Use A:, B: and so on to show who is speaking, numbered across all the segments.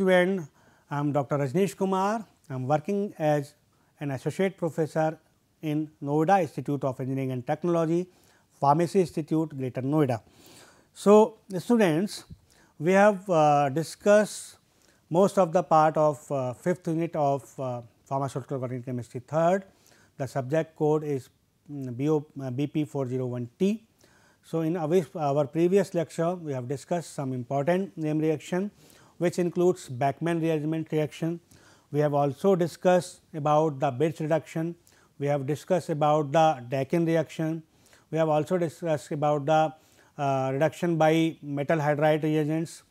A: student, I am Dr. Rajneesh Kumar. I am working as an associate professor in Noida Institute of Engineering and Technology, Pharmacy Institute, Greater Noida. So, students, we have uh, discussed most of the part of uh, fifth unit of uh, pharmaceutical organic chemistry third. The subject code is mm, BP uh, 401T. So, in our previous lecture, we have discussed some important name reaction which includes Backman rearrangement reaction. We have also discussed about the Birch reduction, we have discussed about the Dakin reaction, we have also discussed about the uh, reduction by metal hydride reagents,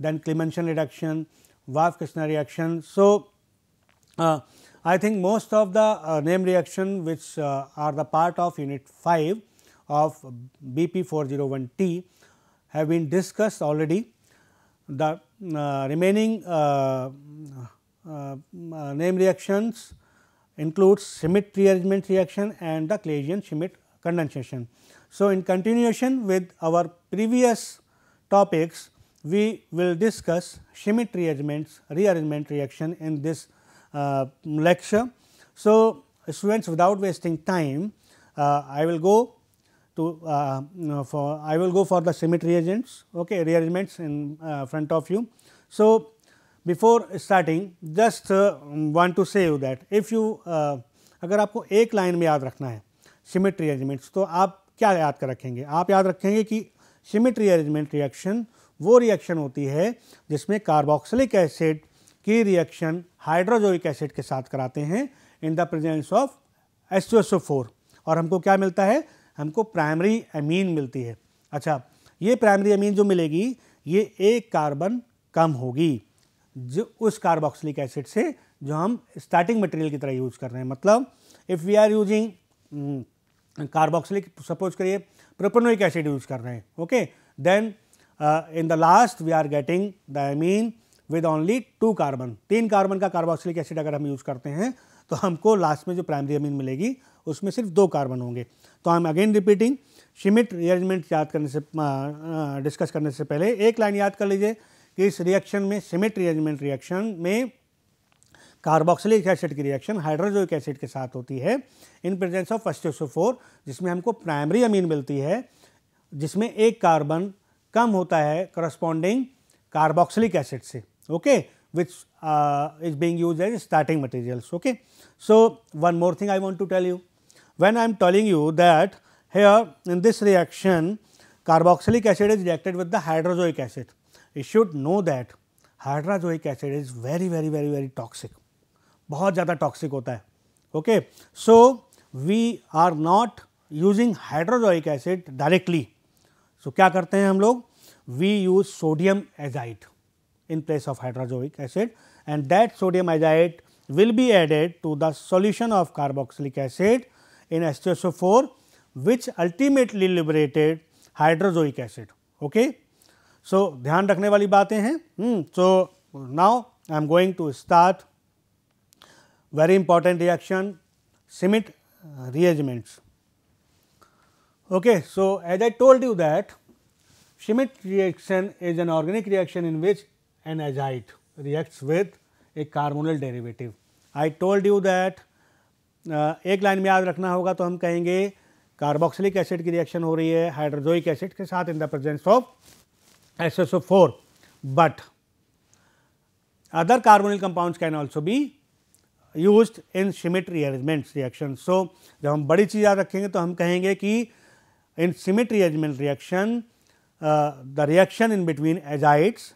A: then Clemensian reduction, Waff Kishner reaction. So, uh, I think most of the uh, name reaction which uh, are the part of unit 5 of BP 401T have been discussed already the uh, remaining uh, uh, name reactions includes Schmidt rearrangement reaction and the Claisian Schmidt condensation. So, in continuation with our previous topics, we will discuss Schmidt rearrangements rearrangement reaction in this uh, lecture. So, students without wasting time, uh, I will go to uh, for I will go for the symmetry agents okay rearrangements in uh, front of you. So, before starting just uh, want to say you that if you uh, अगर आपको एक line में याद रखना है symmetry arrangements तो आप क्या याद कर रखेंगे आप याद रखेंगे कि सिमेट्री अरेंजमेंट रिएक्शन वो रिएक्शन होती है जिसमें कार्बोक्सिलिक एसिड की रिएक्शन हाइड्रोजोइक एसिड के साथ कराते हैं in the presence of S और हमको क्या मिलता है हमको प्राइमरी अमीन मिलती है अच्छा ये प्राइमरी अमीन जो मिलेगी ये एक कार्बन कम होगी जो उस कार्बोक्सिलिक एसिड से जो हम स्टार्टिंग मटेरियल की तरह यूज़ कर रहे हैं मतलब if we are using carboxylic suppose करिए प्रोपेनोइक एसिड यूज़ कर रहे हैं okay then in the last we are getting the amine with only two carbon तीन कार्बन का कार्बोक्सिलिक एसिड अगर हम यूज़ करते हैं तो हमको लास्ट में जो प्राइमरी अमीन मिलेगी उसमें सिर्फ दो कार्बन होंगे तो I am again repeating Schmidt rearrangement याद करने से डिस्कस करने से पहले एक लाइन याद कर लीजिए कि इस रिएक्शन में सीमित रिअरेंजमेंट रिएक्शन में कार्बोक्सिलिक एसिड की रिएक्शन हाइड्रोजोइक एसिड के साथ होती है इन प्रेजेंस ऑफ अस्टोसोफोर जिसमें हमको प्राइमरी अमीन मिलती है जिसमें एक कार्बन कम होता है करस्पॉन्डिंग कार्बोक्सिलिक एसिड से okay which is being use as starting materials okay so one more thing I want to tell you when I am telling you that here in this reaction carboxylic acid is reacted with the hydrozoic acid. You should know that hydrozoic acid is very very very very toxic, बहुत ज़्यादा toxic होता है okay. So, we are not using hydrozoic acid directly. So, क्या करते हैं हम लोग We use sodium azide in place of hydrozoic acid and that sodium azide will be added to the solution of carboxylic acid in H2SO4 which ultimately liberated hydrozoic acid. Okay? So, dhyan rakhne wali baatein hain hmm, So, now I am going to start very important reaction CIMIT rearrangements. Okay, so as I told you that Schmidt reaction is an organic reaction in which an azide reacts with a carbonyl derivative. I told you that एक line में याद रखना होगा तो हम कहेंगे carboxylic acid की reaction हो रही है हाइड्रोजोइक एसिड के साथ in the presence of S S O four but other carbonyl compound can also be use in Schmidt rearrangement reaction so जब हम बड़ी चीज याद रखेंगे तो हम कहेंगे कि in Schmidt rearrangement reaction the reaction in between azides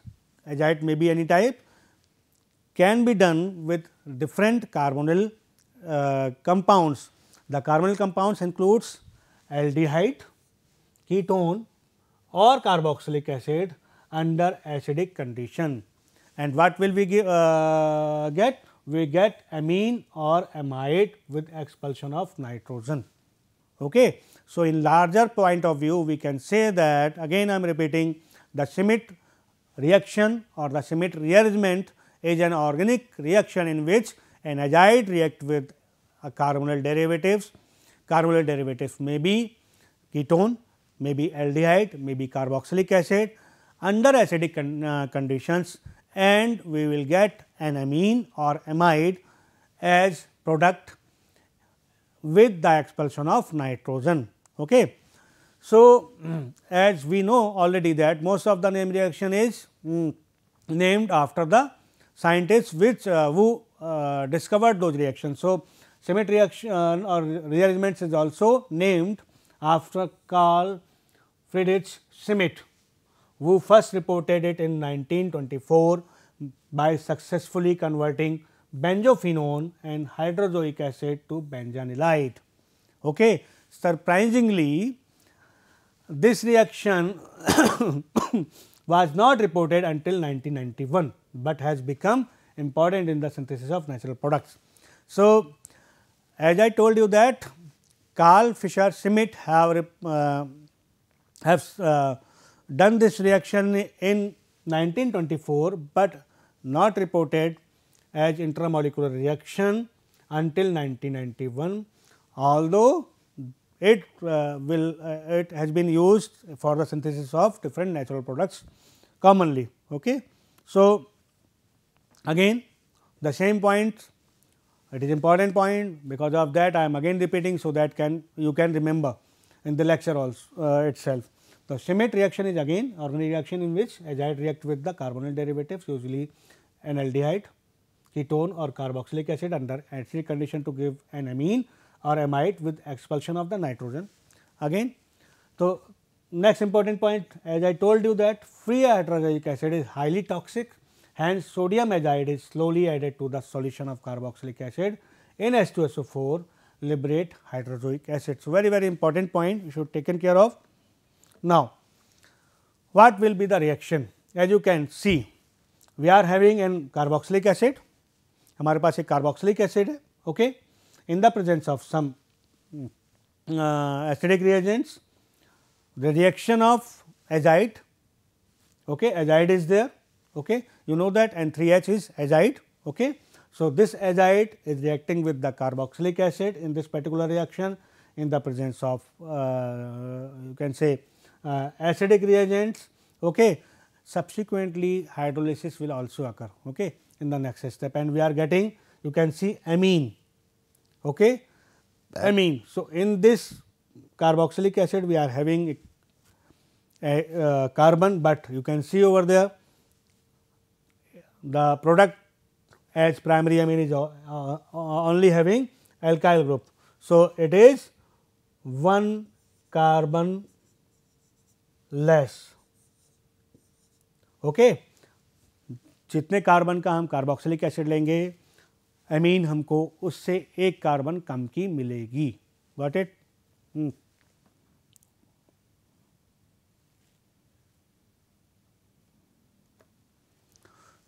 A: azide may be any type can be done with different carbonyl Uh, compounds. The carbonyl compounds includes aldehyde, ketone or carboxylic acid under acidic condition. And what will we give, uh, get? We get amine or amide with expulsion of nitrogen. Okay. So, in larger point of view, we can say that again I am repeating the Schmidt reaction or the Schmidt rearrangement is an organic reaction in which azide react with carbonyl derivatives. Carbonyl derivatives may be ketone, may be aldehyde, may be carboxylic acid under acidic con, uh, conditions and we will get an amine or amide as product with the expulsion of nitrogen. Okay. So, as we know already that most of the name reaction is um, named after the scientists which uh, who uh, discovered those reactions. So, Schmidt reaction uh, or rearrangements is also named after Carl Friedrich Schmidt, who first reported it in 1924 by successfully converting benzophenone and hydrozoic acid to benzanilide. Okay. Surprisingly, this reaction was not reported until 1991, but has become important in the synthesis of natural products. So, as I told you that Carl Fischer Schmidt have uh, have uh, done this reaction in 1924, but not reported as intramolecular reaction until 1991, although it uh, will uh, it has been used for the synthesis of different natural products commonly. Okay. So, Again the same point. it is important point because of that I am again repeating. So, that can you can remember in the lecture also uh, itself. The Schmidt reaction is again organic reaction in which azide react with the carbonyl derivatives usually an aldehyde, ketone or carboxylic acid under acidic condition to give an amine or amide with expulsion of the nitrogen. Again, so next important point as I told you that free hydroxylic acid is highly toxic Hence, sodium azide is slowly added to the solution of carboxylic acid in H2SO4 liberate hydrozoic acid. So, very very important point you should taken care of. Now, what will be the reaction? As you can see, we are having an carboxylic acid. हमारे पास एक carboxylic acid है okay in the presence of some acidic reagents, the reaction of azide okay azide is there okay you know that and 3H is azide. Okay. So, this azide is reacting with the carboxylic acid in this particular reaction in the presence of uh, you can say uh, acidic reagents. Okay. Subsequently, hydrolysis will also occur okay, in the next step and we are getting you can see amine. Okay. Amine. So, in this carboxylic acid we are having a, a, uh, carbon, but you can see over there the product as primary amine is only having alkyl group. So, it is one carbon less okay जितने carbon का हम carboxylic acid लेंगे अमीन हमको उससे एक carbon कम की मिलेगी what it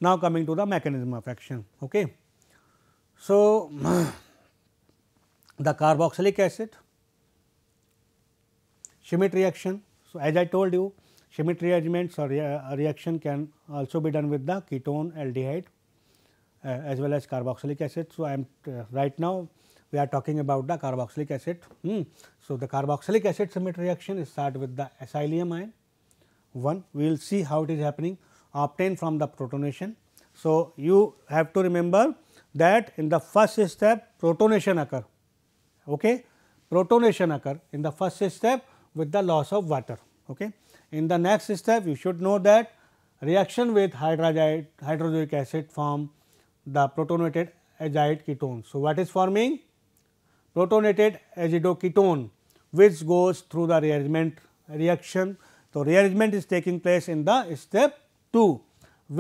A: Now, coming to the mechanism of action. Okay. So, the carboxylic acid Schmidt reaction. So, as I told you Schmidt rearrangements or uh, reaction can also be done with the ketone aldehyde uh, as well as carboxylic acid. So, I am uh, right now we are talking about the carboxylic acid. Hmm. So, the carboxylic acid Schmidt reaction is start with the acylium ion 1 we will see how it is happening obtained from the protonation. So, you have to remember that in the first step protonation occur, okay? protonation occur in the first step with the loss of water. Okay? In the next step you should know that reaction with hydrazide hydrozoic acid form the protonated azide ketone. So, what is forming? Protonated ketone, which goes through the rearrangement reaction. So, rearrangement is taking place in the step 2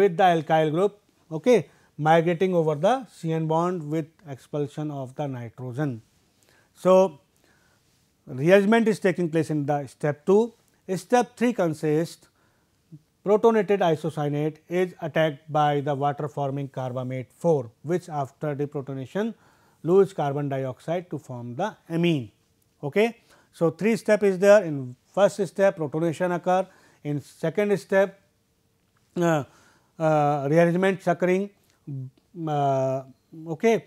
A: with the alkyl group okay, migrating over the CN bond with expulsion of the nitrogen. So, rearrangement is taking place in the step 2. Step 3 consists protonated isocyanate is attacked by the water forming carbamate 4 which after deprotonation lose carbon dioxide to form the amine. Okay. So, 3 step is there in first step protonation occur in second step uh, uh, rearrangements occurring uh, okay,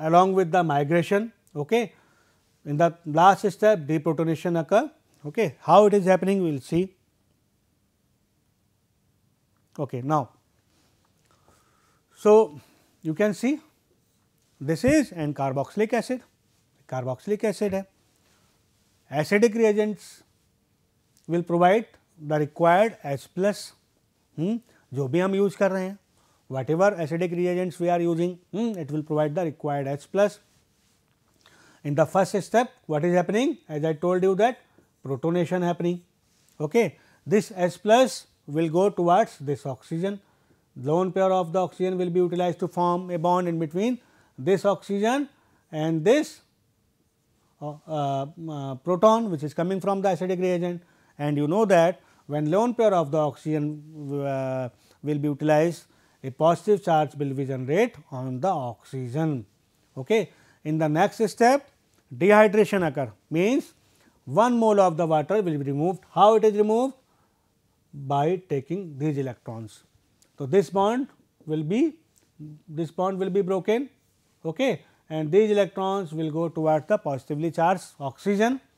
A: along with the migration. Okay. In the last step deprotonation occur. Okay. How it is happening we will see. Okay, now, so you can see this is and carboxylic acid, carboxylic acid acidic reagents will provide the required H plus, hmm, जो भी हम use कर रहे हैं whatever acidic reagents we are using it will provide the in the first step what is happening as I told you that protonation happening. Okay. This S plus will go towards this oxygen, lone pair of the oxygen will be utilized to form a bond in between this oxygen and this uh, uh, uh, proton which is coming from the acidic reagent and you know that when lone pair of the oxygen uh, will be utilized, a positive charge will be generated on the oxygen. Okay. In the next step, dehydration occur means 1 mole of the water will be removed. How it is removed? By taking these electrons. So, this bond will be this bond will be broken okay, and these electrons will go towards the positively charged oxygen.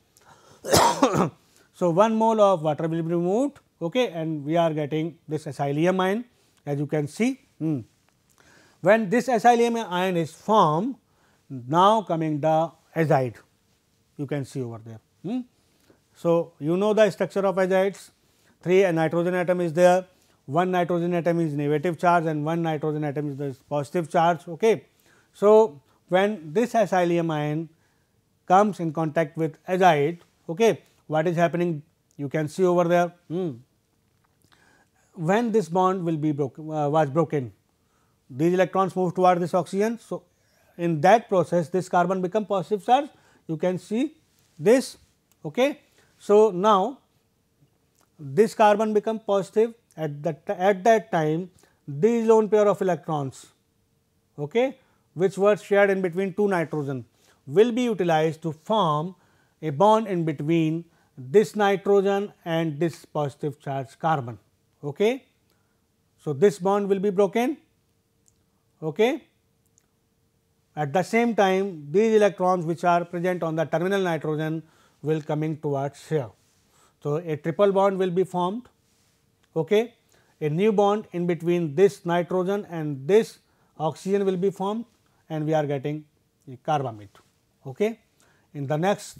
A: So, 1 mole of water will be removed okay, and we are getting this acylium ion as you can see. Hmm. When this acylium ion is formed, now coming the azide you can see over there. Hmm. So, you know the structure of azides 3 nitrogen atom is there, 1 nitrogen atom is negative charge and 1 nitrogen atom is the positive charge. Okay. So, when this acylium ion comes in contact with azide, okay, what is happening you can see over there hmm. when this bond will be broken uh, was broken these electrons move toward this oxygen. So, in that process this carbon become positive charge you can see this. Okay. So, now this carbon become positive at that at that time these lone pair of electrons okay, which were shared in between two nitrogen will be utilized to form a bond in between this nitrogen and this positive charge carbon. Okay. So, this bond will be broken. Okay. At the same time, these electrons which are present on the terminal nitrogen will coming towards here. So, a triple bond will be formed, okay. a new bond in between this nitrogen and this oxygen will be formed and we are getting a carbamate. Okay. In the next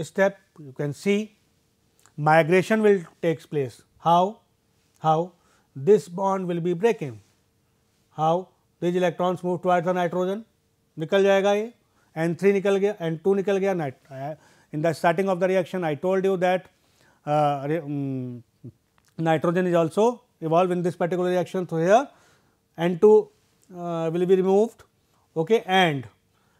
A: step you can see migration will takes place. How? How? This bond will be breaking. How? These electrons move towards the nitrogen, निकल जाएगा n N3 Nickel गया N2 Nickel गया नाइट in the starting of the reaction I told you that uh, um, nitrogen is also evolve in this particular reaction. So, here N2 uh, will be removed okay, and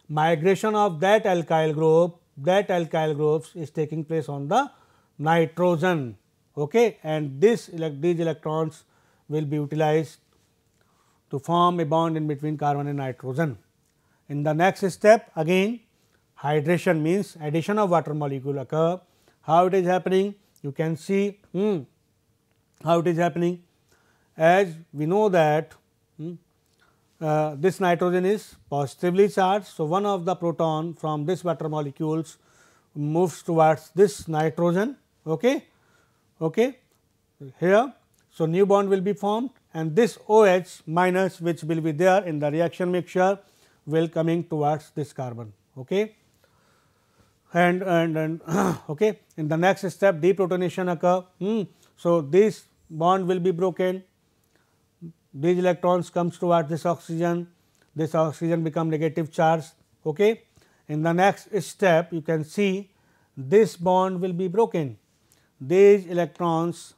A: migration of that alkyl group that alkyl groups is taking place on the nitrogen okay. and this these electrons will be utilized to form a bond in between carbon and nitrogen. In the next step again hydration means addition of water molecule occur. How it is happening? You can see hmm, how it is happening as we know that uh, this nitrogen is positively charged. So, one of the proton from this water molecules moves towards this nitrogen okay, okay, here. So, new bond will be formed and this OH minus which will be there in the reaction mixture will coming towards this carbon. Okay. And, and, and okay. in the next step deprotonation occur. Hmm. So, this bond will be broken these electrons comes towards this oxygen, this oxygen become negative charge. Okay. In the next step you can see this bond will be broken, these electrons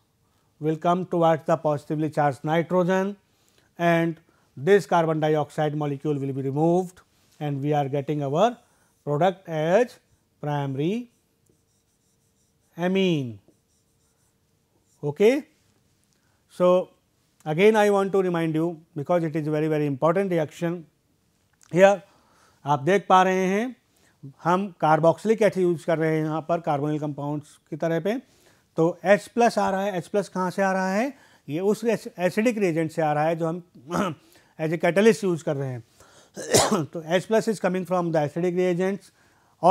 A: will come towards the positively charged nitrogen and this carbon dioxide molecule will be removed and we are getting our product as primary amine. Okay. So, Again I want to remind you because it is very very important reaction Here आप देख पा रहे हैं हम carboxylic acid use कर रहे हैं यहाँ पर कार्बोनिल कंपाउंड्स की तरह पे तो H प्लस आ रहा है H प्लस कहाँ से आ रहा है ये उस एसिडिक रेजेंट से आ रहा है जो हम एज ए कैटलिस्ट यूज कर रहे हैं तो H plus is coming from the acidic reagents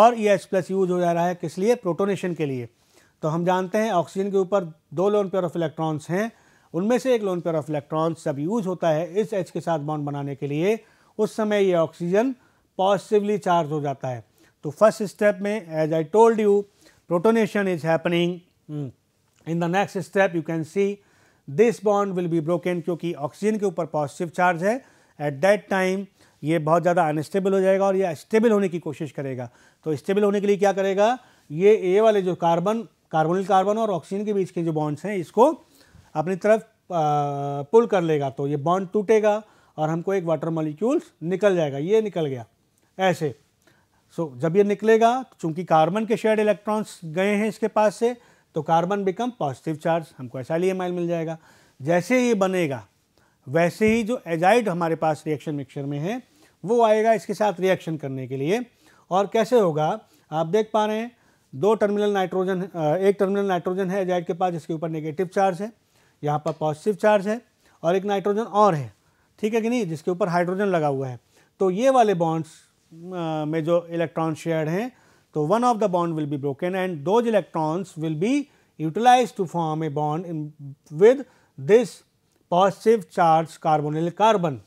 A: और ये एच प्लस यूज हो जा रहा है किस लिए प्रोटोनेशन के लिए तो हम जानते हैं ऑक्सीजन के ऊपर दो लोन पेयर ऑफ इलेक्ट्रॉन्स हैं उनमें से एक लोन पेयर ऑफ इलेक्ट्रॉन्स जब यूज होता है इस एच के साथ बॉन्ड बनाने के लिए उस समय ये ऑक्सीजन पॉजिटिवली चार्ज हो जाता है तो फर्स्ट स्टेप में as I told you protonation is happening in the next step you can see this bond will be broken क्योंकि ऑक्सीजन के ऊपर पॉजिटिव चार्ज है एट दैट टाइम ये बहुत ज़्यादा अनस्टेबल हो जाएगा और ये स्टेबल होने की कोशिश करेगा तो स्टेबल होने के लिए क्या करेगा ये ए वाले जो कार्बन कार्बोनिल कार्बन और ऑक्सीजन के बीच के जो बॉन्ड्स हैं इसको अपनी तरफ पुल कर लेगा तो ये बॉन्ड टूटेगा और हमको एक वाटर मॉलिक्यूल्स निकल जाएगा ये निकल गया ऐसे सो so, जब ये निकलेगा तो चूंकि कार्बन के शेड इलेक्ट्रॉन्स गए हैं इसके पास से तो कार्बन बिकम पॉजिटिव चार्ज हमको ऐसा लिए माइल e मिल जाएगा जैसे ही बनेगा वैसे ही जो एजाइड हमारे पास रिएक्शन मिक्सचर में है वो आएगा इसके साथ रिएक्शन करने के लिए और कैसे होगा आप देख पा रहे हैं दो टर्मिनल नाइट्रोजन एक टर्मिनल नाइट्रोजन है एजाइड के पास जिसके ऊपर नेगेटिव चार्ज है यहाँ पर पॉजिटिव चार्ज है और एक नाइट्रोजन और है ठीक है कि नहीं जिसके ऊपर हाइड्रोजन लगा हुआ है तो ये वाले बॉन्ड्स में जो इलेक्ट्रॉन शेयर हैं तो one of the bond will be broken and those electrons will be utilize to form a bond with this positive charge carbonyl carbon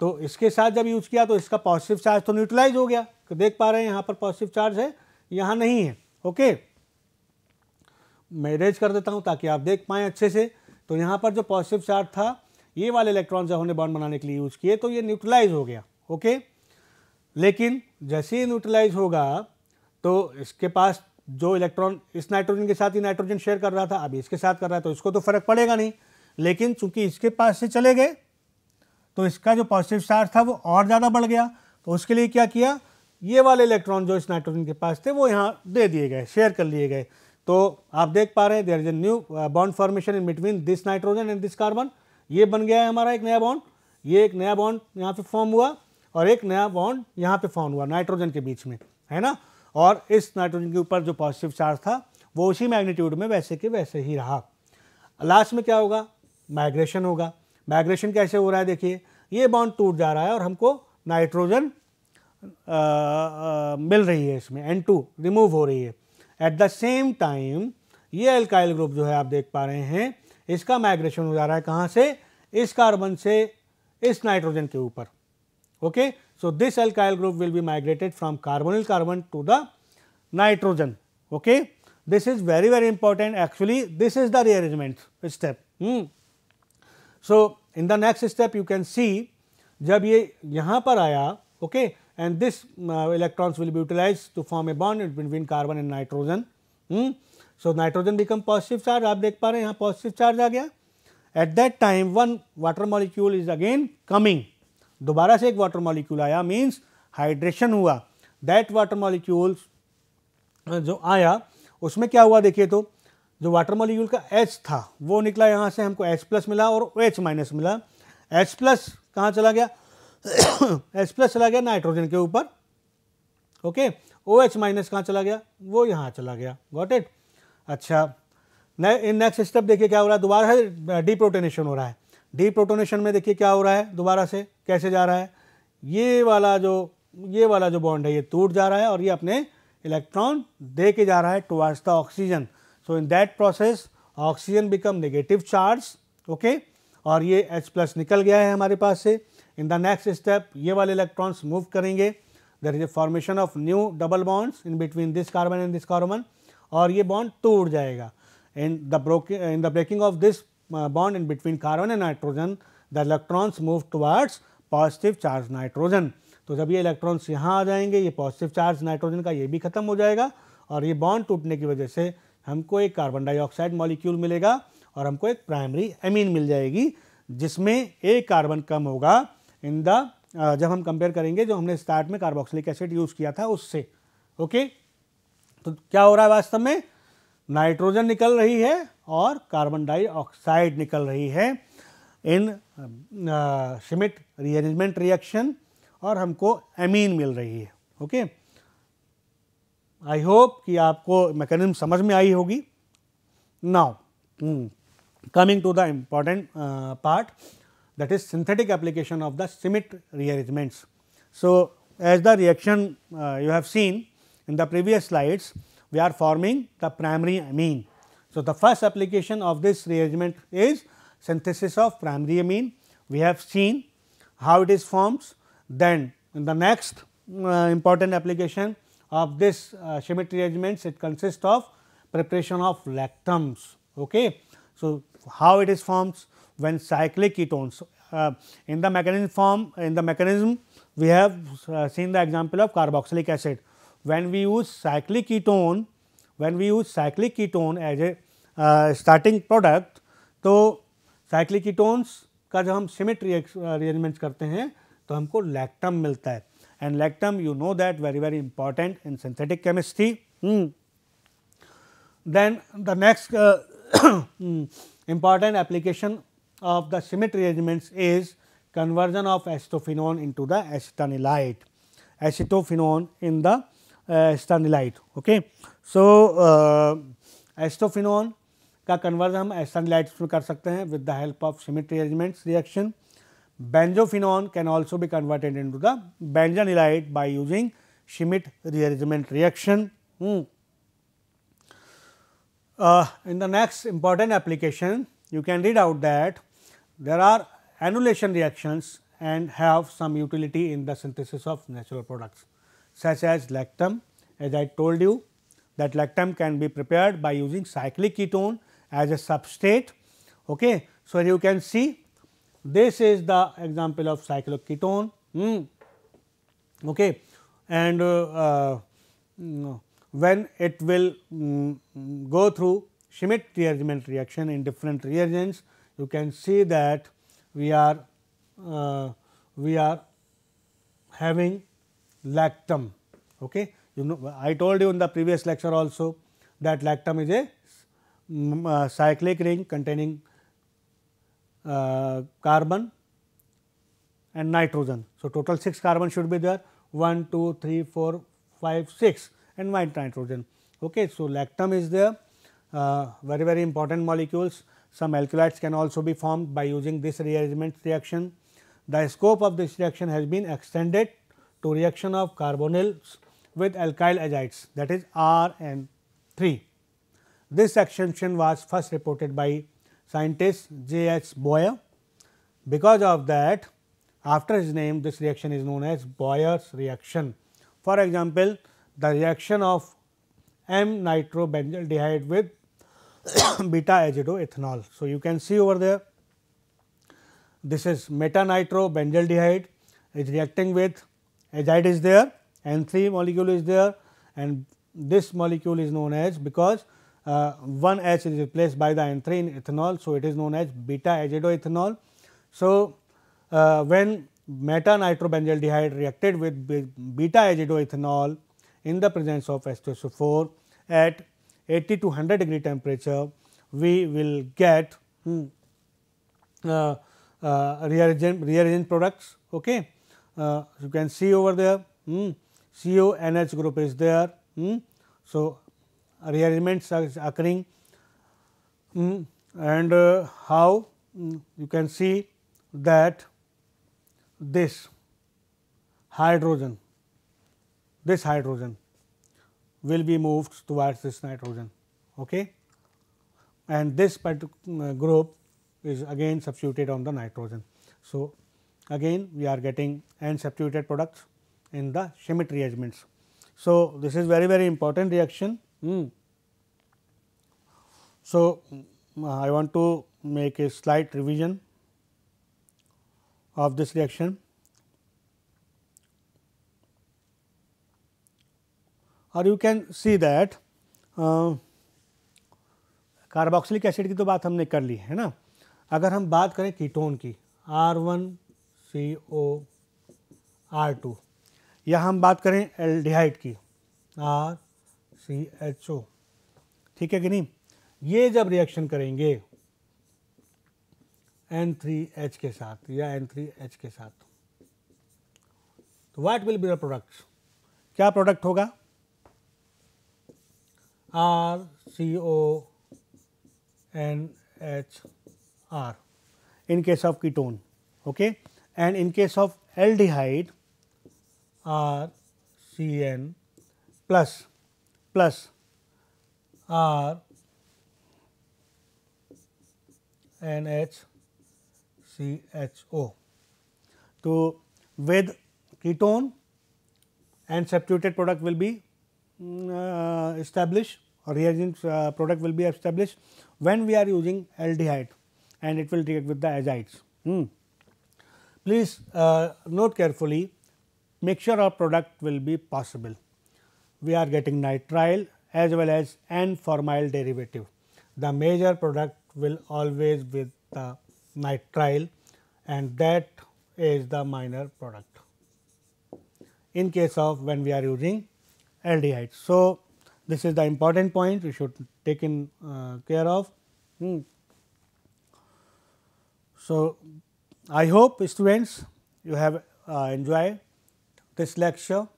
A: तो इसके साथ जब यूज़ किया तो इसका पॉजिटिव चार्ज तो न्यूट्रलाइज हो गया तो देख पा रहे हैं यहाँ पर पॉजिटिव चार्ज है यहाँ नहीं है ओके okay? मैं रेज कर देता हूँ ताकि आप देख पाएँ अच्छे से तो यहाँ पर जो पॉजिटिव चार्ज था ये वाले इलेक्ट्रॉन जब हमने बॉन्ड बनाने के लिए यूज़ किए तो ये न्यूट्रलाइज हो गया ओके लेकिन जैसे ही न्यूट्रलाइज होगा तो इसके पास जो इलेक्ट्रॉन इस नाइट्रोजन के साथ ही नाइट्रोजन शेयर कर रहा था अभी इसके साथ कर रहा है तो इसको तो फर्क पड़ेगा नहीं लेकिन चूंकि इसके पास से चले गए तो इसका जो पॉजिटिव चार्ज था वो और ज़्यादा बढ़ गया तो उसके लिए क्या किया ये वाले इलेक्ट्रॉन जो इस नाइट्रोजन के पास थे वो यहाँ दे दिए गए शेयर कर लिए गए तो आप देख पा रहे हैं there is a new bond formation in between this nitrogen and this carbon ये बन गया है हमारा एक नया बॉन्ड ये एक नया बॉन्ड यहाँ पे फॉर्म हुआ और एक नया बॉन्ड यहाँ पे फॉर्म हुआ नाइट्रोजन के बीच में है ना और इस नाइट्रोजन के ऊपर जो पॉजिटिव चार्ज था वो उसी मैग्नीट्यूड में वैसे के वैसे ही रहा लास्ट में क्या होगा माइग्रेशन होगा माइग्रेशन कैसे हो रहा है देखिए ये बॉन्ड टूट जा रहा है और हमको नाइट्रोजन uh, uh, मिल रही है इसमें एन टू रिमूव हो रही है एट द सेम टाइम ये अल्काइल ग्रुप जो है आप देख पा रहे हैं इसका माइग्रेशन हो जा रहा है कहाँ से इस कार्बन से इस नाइट्रोजन के ऊपर okay so this alkyl group will be migrated from carbonyl carbon to the nitrogen okay this is very very important actually this is the rearrangement step so in the next step you can see जब ये यहाँ पर आया okay okay, and this uh, electrons will be utilized to form a bond between carbon and nitrogen. Hmm? So, nitrogen become positive charge aap dekh पा रहे हैं यहाँ positive charge aa gaya at that time one water molecule is again coming dobara se ek water molecule आया means hydration hua that water molecule jo आया usme kya hua देखिए to जो water molecule का H था वो निकला यहाँ से हमको H प्लस मिला और OH माइनस मिला H प्लस कहाँ चला गया एच प्लस चला गया नाइट्रोजन के ऊपर ओके ओ एच माइनस कहाँ चला गया वो यहाँ चला गया गॉट इट अच्छा नेक्स्ट स्टेप देखिए क्या हो रहा है दोबारा है प्रोटोनेशन हो रहा है डी प्रोटोनेशन में देखिए क्या हो रहा है दोबारा से कैसे जा रहा है ये वाला जो ये वाला जो बॉन्ड है ये टूट जा रहा है और ये अपने इलेक्ट्रॉन दे के जा रहा है towards the oxygen so in that process oxygen become negative charge okay और ये H प्लस निकल गया है हमारे पास से इन द नेक्स्ट स्टेप ये वाले इलेक्ट्रॉन्स मूव करेंगे there is a formation of new double bonds in between this carbon and this carbon और ये बॉन्ड टूट जाएगा in the broking in the breaking of this bond in between carbon and nitrogen the electrons move towards positive charge nitrogen तो जब ये electrons यहाँ आ जाएंगे ये पॉजिटिव चार्ज नाइट्रोजन का ये भी खत्म हो जाएगा और ये बॉन्ड टूटने की वजह से हमको एक कार्बन डाइऑक्साइड मॉलिक्यूल मिलेगा और हमको एक प्राइमरी एमीन मिल जाएगी जिसमें एक कार्बन कम होगा इन द जब हम कंपेयर करेंगे जो हमने स्टार्ट में कार्बोक्सिलिक एसिड यूज़ किया था उससे ओके तो क्या हो रहा है वास्तव में नाइट्रोजन निकल रही है और कार्बन डाइऑक्साइड निकल रही है इन शिमिट रिअरेंजमेंट रिएक्शन और हमको एमीन मिल रही है ओके आई होप कि आपको मैकेनिज्म समझ में आई होगी now coming to the important part that is synthetic application of the Schmidt rearrangements. So, as the reaction uh, you have seen in the previous slides, we are forming the primary amine. So, the first application of this rearrangement is synthesis of primary amine. We have seen how it is formed. Then in the next uh, important application of this uh, Schmidt rearrangements, it consists of preparation of lactams. Okay. So, how it is formed? when cyclic ketones. Uh, in the mechanism form in the mechanism we have uh, seen the example of carboxylic acid. When we use cyclic ketone, when we use cyclic ketone as a uh, starting product, to cyclic ketones का जब हम Schmidt rearrangements to humko lactam milta hai and lactam you know that very very important in synthetic chemistry hmm. then the next uh, important application of the symmetry arrangements is conversion of acetophenone into the acetanilide acetophenone in the uh, acetanilide Okay. So, uh, acetophenone ka conversion hum acetanilide हम kar sakte hain with the help of symmetry arrangements reaction benzophenone can also be converted into the benzanilide by using schmidt rearrangement reaction hmm. uh in the next important application you can read out that there are annulation reactions and have some utility in the synthesis of natural products such as lactam as I told you that lactam can be prepared by using cyclic ketone as a substrate. Okay. So, you can see this is the example of cyclic mm, okay. and uh, uh, when it will um, go through Schmidt rearrangement reaction in different reagents you can see that we are uh, we are having lactam. Okay. You know, I told you in the previous lecture also that lactam is a um, uh, cyclic ring containing uh, carbon and nitrogen. So, total 6 carbon should be there 1, 2, 3, 4, 5, 6 and 1 nitrogen. Okay. So, lactam is there uh, very very important molecules some alkylates can also be formed by using this rearrangement reaction. The scope of this reaction has been extended to reaction of carbonyls with alkyl azides that is R and 3. This extension was first reported by scientist J. H. Boyer. Because of that, after his name this reaction is known as Boyer's reaction. For example, the reaction of M nitrobenzaldehyde with beta ethanol. So, you can see over there this is benzaldehyde is reacting with azide is there N3 molecule is there and this molecule is known as because uh, 1 H is replaced by the N3 in ethanol. So, it is known as beta ethanol. So, uh, when benzaldehyde reacted with beta ethanol in the presence of h 2 4 at 80 to 100 degree temperature, we will get um, uh, uh, reagent, reagent products. Okay. Uh, you can see over there hmm, CO CONH group is there. Hmm? so, rearrangements are occurring and uh, how you can see that this hydrogen, this hydrogen will be moved towards this nitrogen. Okay? And this particular group is again substituted on the nitrogen. So, again we are getting n substituted products in the Schmidt reagents. So, this is very very important reaction. Mm. So, I want to make a slight revision of this reaction. और you can see that carboxylic acid की तो बात हमने कर ली है ना अगर हम बात करें कीटोन की R one C O R two या हम बात करें एल्डिहाइड की आर सी एच ओ ठीक है कि नहीं ये जब रिएक्शन करेंगे एन थ्री एच के साथ या एन थ्री एच के साथ तो what will be the product क्या प्रोडक्ट होगा R C O N H R in case of ketone okay and in case of aldehyde R C N plus plus R N H C H O. So, with ketone and substituted product will be mm, uh, established or reagent uh, product will be established when we are using aldehyde and it will react with the azides. Hmm. Please uh, note carefully mixture of product will be possible. We are getting nitrile as well as n formyl derivative. The major product will always be the nitrile and that is the minor product in case of when we are using aldehyde. So, this is the important point we should take in uh, care of. Hmm. So, I hope students you have uh, enjoyed this lecture.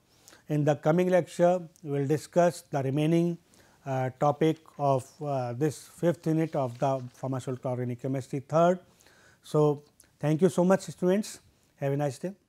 A: In the coming lecture, we will discuss the remaining uh, topic of uh, this fifth unit of the pharmaceutical organic chemistry third. So, thank you so much students. Have a nice day.